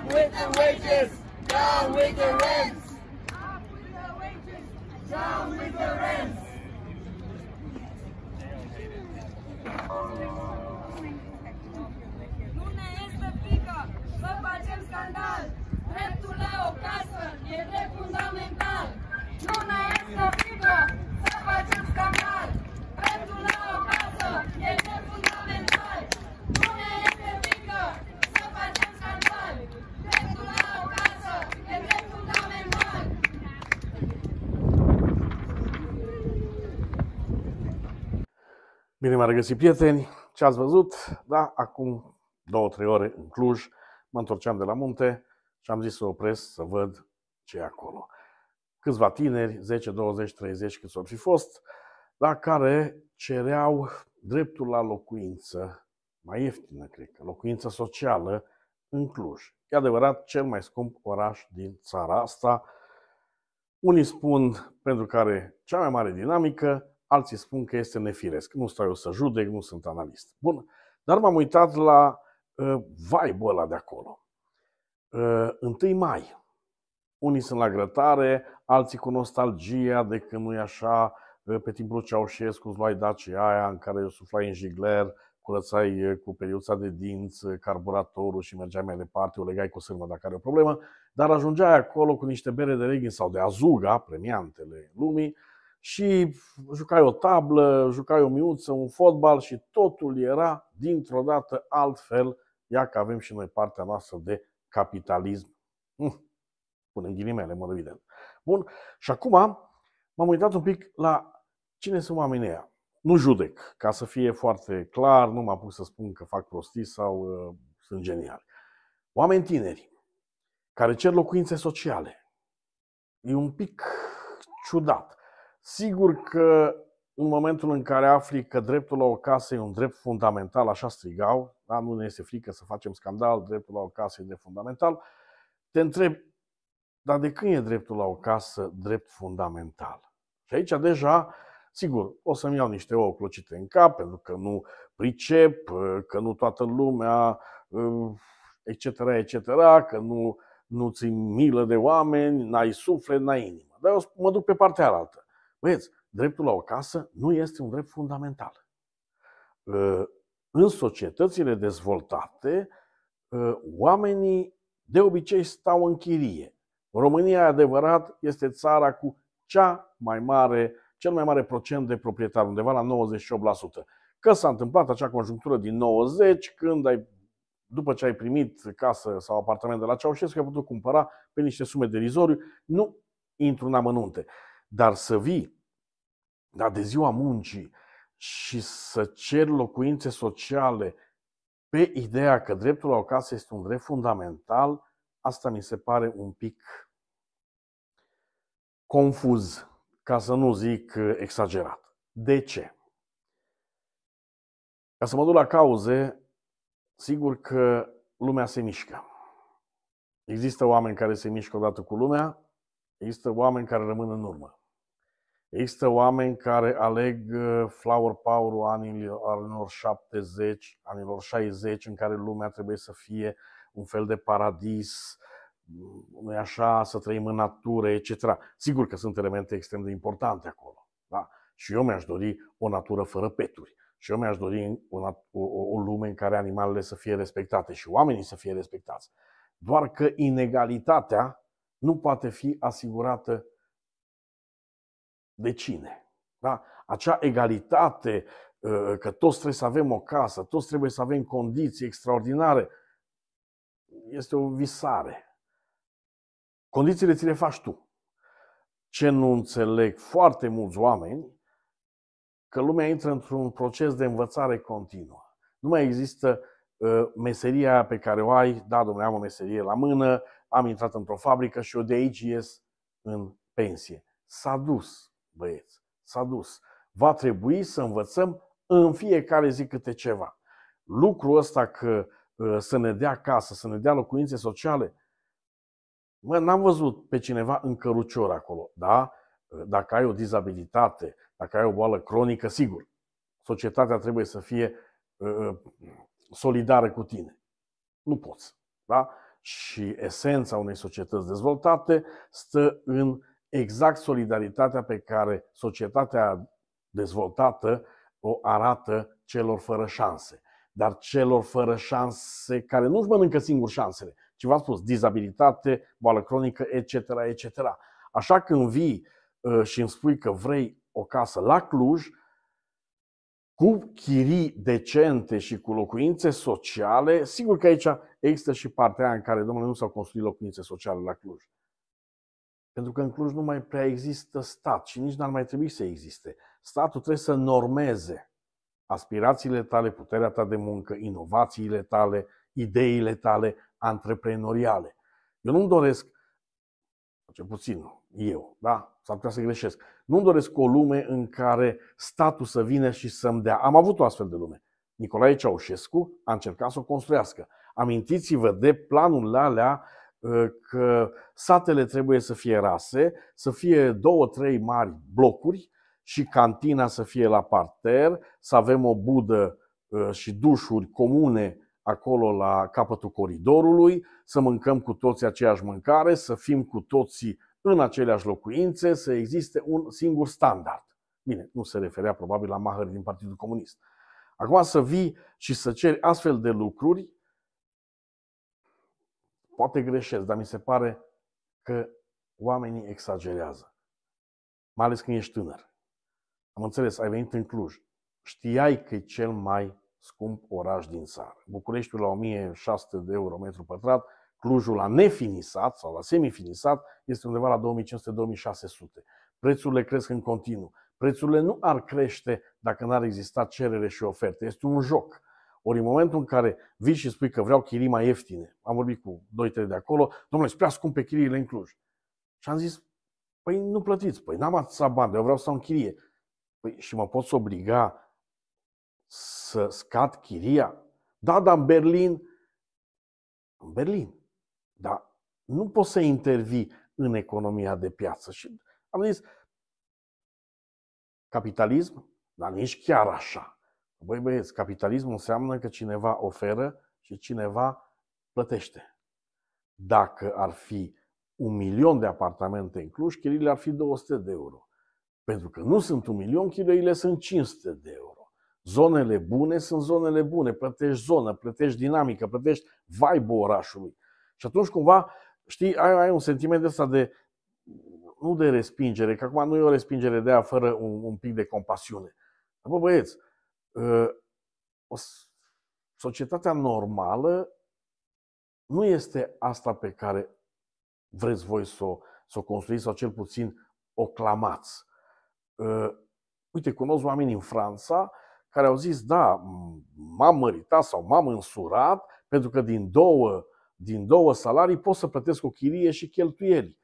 Up with the wages! Down with the rents! Up with the wages! Down with the rents! Luna este frică, vă facem scandal! Dreptul la o casă e drept fundamental! Luna este frică! Bine m-a regăsit, prieteni! Ce ați văzut? Da, acum două-trei ore în Cluj, mă întorceam de la munte și am zis să opresc să văd ce e acolo. Câțiva tineri, 10, 20, 30, câți au fi fost, la da, care cereau dreptul la locuință mai ieftină, cred că, locuință socială în Cluj. E adevărat cel mai scump oraș din țara asta. Unii spun pentru care cea mai mare dinamică, alții spun că este nefiresc. Nu stau eu să judec, nu sunt analist. Bun, dar m-am uitat la uh, vibe ăla de acolo. Uh, 1 mai. Unii sunt la grătare, alții cu nostalgia de că nu e așa, uh, pe timpul Ceaușescu îți luai Dacia aia în care eu suflai în jigler, curățai uh, cu periuța de dinți, uh, carburatorul și mergeai mai departe, o legai cu sârmă dacă are o problemă, dar ajungeai acolo cu niște bere de reghin sau de azuga, premiantele lumii, și jucai o tablă, jucai o miuță, un fotbal și totul era dintr-o dată altfel, ia că avem și noi partea noastră de capitalism. Hm. în ghilimele, mă evident. Bun, și acum m-am uitat un pic la cine sunt oamenii ăia. Nu judec, ca să fie foarte clar, nu am pus să spun că fac prostii sau uh, sunt geniali. Oameni tineri care cer locuințe sociale. E un pic ciudat. Sigur că în momentul în care afli că dreptul la o casă e un drept fundamental, așa strigau, da? nu ne este frică să facem scandal, dreptul la o casă e drept fundamental, te întreb, dar de când e dreptul la o casă drept fundamental? Și aici deja, sigur, o să-mi iau niște ouă clocite în cap, pentru că nu pricep, că nu toată lumea, etc., eh, etc., că nu, nu ți milă de oameni, n-ai suflet, n-ai inimă. Dar eu mă duc pe partea altă. Băieți, dreptul la o casă nu este un drept fundamental. Ă, în societățile dezvoltate, ă, oamenii de obicei stau în chirie. România, adevărat, este țara cu cea mai mare, cel mai mare procent de proprietari, undeva la 98%. Că s-a întâmplat acea conjunctură din 90, când ai, după ce ai primit casă sau apartament de la Ceaușescu, ai putut cumpăra pe niște sume de rizoriu. Nu intru în amănunte. Dar să vii, da, de ziua muncii și să ceri locuințe sociale pe ideea că dreptul la o casă este un drept fundamental, asta mi se pare un pic confuz, ca să nu zic eh, exagerat. De ce? Ca să mă duc la cauze, sigur că lumea se mișcă. Există oameni care se mișcă odată cu lumea, există oameni care rămân în urmă. Există oameni care aleg uh, flower power-ul anilor, 70, anilor 60, în care lumea trebuie să fie un fel de paradis, mm, nu așa, să trăim în natură, etc. Sigur că sunt elemente extrem de importante acolo. Da? Și eu mi-aș dori o natură fără peturi. Și eu mi-aș dori o, o, o lume în care animalele să fie respectate și oamenii să fie respectați. Doar că inegalitatea nu poate fi asigurată de cine. Da? Acea egalitate uh, uh, că toți trebuie să avem o casă, toți trebuie să avem condiții extraordinare, este o visare. Condițiile ți le faci tu. Ce nu înțeleg foarte mulți oameni, că lumea intră într-un proces de învățare continuă. Nu mai există uh, meseria pe care o ai, da, domnule, am o meserie la mână, am intrat într-o fabrică și eu de aici ies în pensie. S-a dus băieți, s-a dus. Va trebui să învățăm în fiecare zi câte ceva. Lucrul ăsta că ă, să ne dea casă, să ne dea locuințe sociale, mă, n-am văzut pe cineva în cărucior acolo, da? Ă, dacă ai o dizabilitate, dacă ai o boală cronică, sigur, societatea trebuie să fie ă, solidară cu tine. Nu poți, da? Și esența unei societăți dezvoltate stă în exact solidaritatea pe care societatea dezvoltată o arată celor fără șanse. Dar celor fără șanse care nu-și mănâncă singur șansele, ci v-am spus, dizabilitate, boală cronică, etc., etc. Așa când vii uh, și îmi spui că vrei o casă la Cluj, cu chirii decente și cu locuințe sociale, sigur că aici există și partea în care, domnule, nu s-au construit locuințe sociale la Cluj. Pentru că în Cluj nu mai prea există stat și nici n-ar mai trebui să existe. Statul trebuie să normeze aspirațiile tale, puterea ta de muncă, inovațiile tale, ideile tale antreprenoriale. Eu nu-mi doresc, ce puțin eu, da? S-ar putea să greșesc. Nu-mi doresc o lume în care statul să vină și să-mi dea. Am avut o astfel de lume. Nicolae Ceaușescu a încercat să o construiască. Amintiți-vă de planul alea Ă, că satele trebuie să fie rase, să fie două, trei mari blocuri și cantina să fie la parter, să avem o budă ă, și dușuri comune acolo la capătul coridorului, să mâncăm cu toții aceeași mâncare, să fim cu toții în aceleași locuințe, să existe un singur standard. Bine, nu se referea probabil la Maher din Partidul Comunist. Acum să vii și să ceri astfel de lucruri Poate greșesc, dar mi se pare că oamenii exagerează. Mai ales când ești tânăr. Am înțeles, ai venit în Cluj. Știai că e cel mai scump oraș din țară. Bucureștiul la 1600 de euro metru pătrat, Clujul la nefinisat sau la semifinisat este undeva la 2500-2600. Prețurile cresc în continuu. Prețurile nu ar crește dacă n-ar exista cerere și oferte. Este un joc. Ori în momentul în care vii și spui că vreau chirii mai ieftine, am vorbit cu 2-3 de acolo, domnule, sunt prea pe chiriile în Cluj. Și am zis, păi nu plătiți, păi n-am atâta bani, eu vreau să am chirie. Păi și mă poți obliga să scad chiria? Da, dar în Berlin, în Berlin, dar nu poți să intervii în economia de piață. Și am zis, capitalism, dar nici chiar așa. Băi băieți, capitalismul înseamnă că cineva oferă și cineva plătește. Dacă ar fi un milion de apartamente în Cluj, chiriile ar fi 200 de euro. Pentru că nu sunt un milion, chiriile sunt 500 de euro. Zonele bune sunt zonele bune. Plătești zonă, plătești dinamică, plătești vibe orașului. Și atunci cumva, știi, ai, ai un sentiment de ăsta de, nu de respingere, că acum nu e o respingere de aia fără un, un pic de compasiune. Bă, băieți, Ă, societatea normală nu este asta pe care vreți voi să o, să o construiți sau cel puțin o clamați. Ă, uite, cunosc oameni în Franța care au zis, da, m-am măritat sau m-am însurat pentru că din două, din două salarii pot să plătesc o chirie și cheltuieli.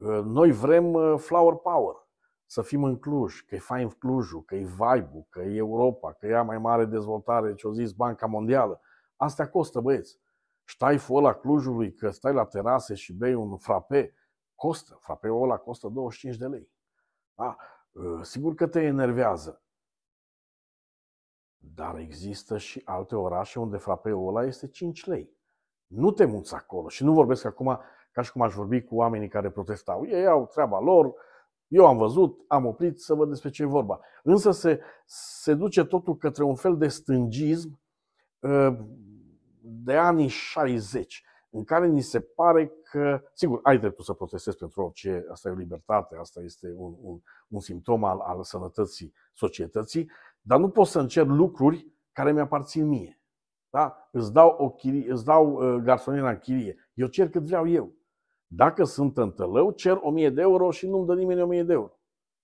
Ă, noi vrem flower power să fim în Cluj, că e fain Clujul, că e vibe că e Europa, că e a mai mare dezvoltare, ce-o zis Banca Mondială. Astea costă, băieți. Stai ăla Clujului, că stai la terase și bei un frape, costă. Frapeul ăla costă 25 de lei. Da? Ă, sigur că te enervează. Dar există și alte orașe unde frapeul ăla este 5 lei. Nu te muți acolo. Și nu vorbesc acum ca și cum aș vorbi cu oamenii care protestau. Ei au treaba lor, eu am văzut, am oprit să văd despre ce e vorba. Însă se, se duce totul către un fel de stângism uh, de anii 60, în care ni se pare că, sigur, ai dreptul să protestezi pentru orice, asta e o libertate, asta este un, un, un simptom al, al sănătății societății, dar nu poți să încer lucruri care mi-aparțin mie. Da? Îți dau, o chirie, îți dau uh, garsonera în chirie, eu cer cât vreau eu. Dacă sunt în tălău, cer 1000 de euro și nu-mi dă nimeni 1000 de euro.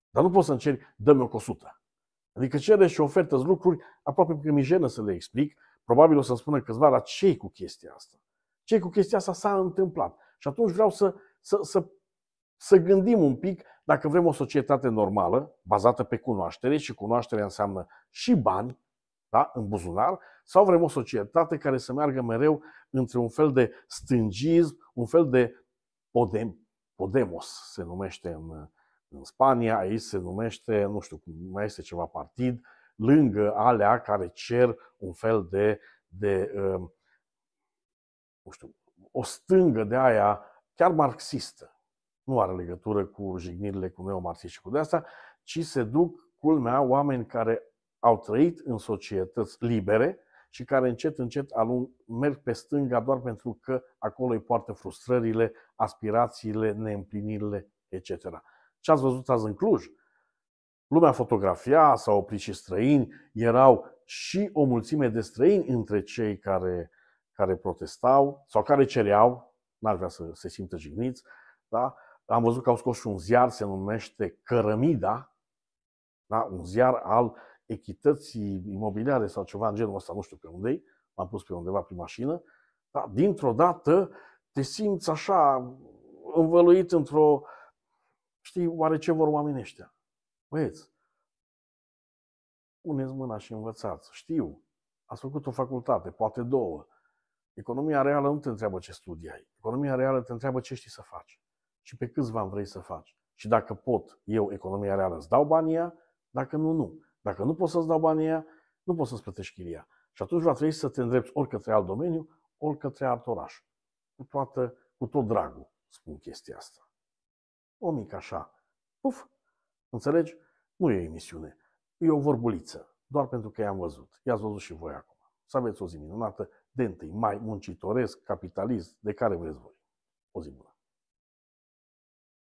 Dar nu poți să încerci, dă-mi o cosută. Adică cere și ofertă lucruri, aproape că mi jenă să le explic, probabil o să-mi spună câțiva, dar ce cu chestia asta? ce cu chestia asta s-a întâmplat? Și atunci vreau să, să, să, să gândim un pic dacă vrem o societate normală, bazată pe cunoaștere, și cunoașterea înseamnă și bani, da, în buzunar, sau vrem o societate care să meargă mereu între un fel de stângism, un fel de Podem, Podemos se numește în, în Spania, aici se numește, nu știu, mai este ceva partid, lângă alea care cer un fel de, de um, nu știu, o stângă de aia chiar marxistă. Nu are legătură cu jignirile, cu neomarxism și cu de asta, ci se duc, culmea, oameni care au trăit în societăți libere, și care încet, încet alung, merg pe stânga doar pentru că acolo îi poartă frustrările, aspirațiile, neîmplinirile, etc. Ce ați văzut azi în Cluj? Lumea fotografia, s-au oprit și străini, erau și o mulțime de străini între cei care, care protestau sau care cereau, n-ar vrea să se simtă jigniți, da? am văzut că au scos și un ziar, se numește Cărămida, da? un ziar al echității imobiliare sau ceva în genul ăsta, nu știu pe unde m-am pus pe undeva prin mașină, dar dintr-o dată te simți așa învăluit într-o... Știi, oare ce vor oamenii ăștia? Băieți, puneți mâna și învățați. Știu, ați făcut o facultate, poate două. Economia reală nu te întreabă ce studii ai. Economia reală te întreabă ce știi să faci și pe bani vrei să faci. Și dacă pot, eu, economia reală, îți dau banii dacă nu, nu. Dacă nu poți să-ți dau banii aia, nu poți să-ți plătești chiria. Și atunci va trebui să te îndrepți ori către alt domeniu, ori către alt oraș. Cu, toată, cu tot dragul spun chestia asta. O mică așa, puf, înțelegi? Nu e emisiune, e o vorbuliță, doar pentru că i-am văzut. I-ați văzut și voi acum. Să aveți o zi minunată, de întâi, mai, muncitoresc, capitalist, de care vreți voi. O zi bună!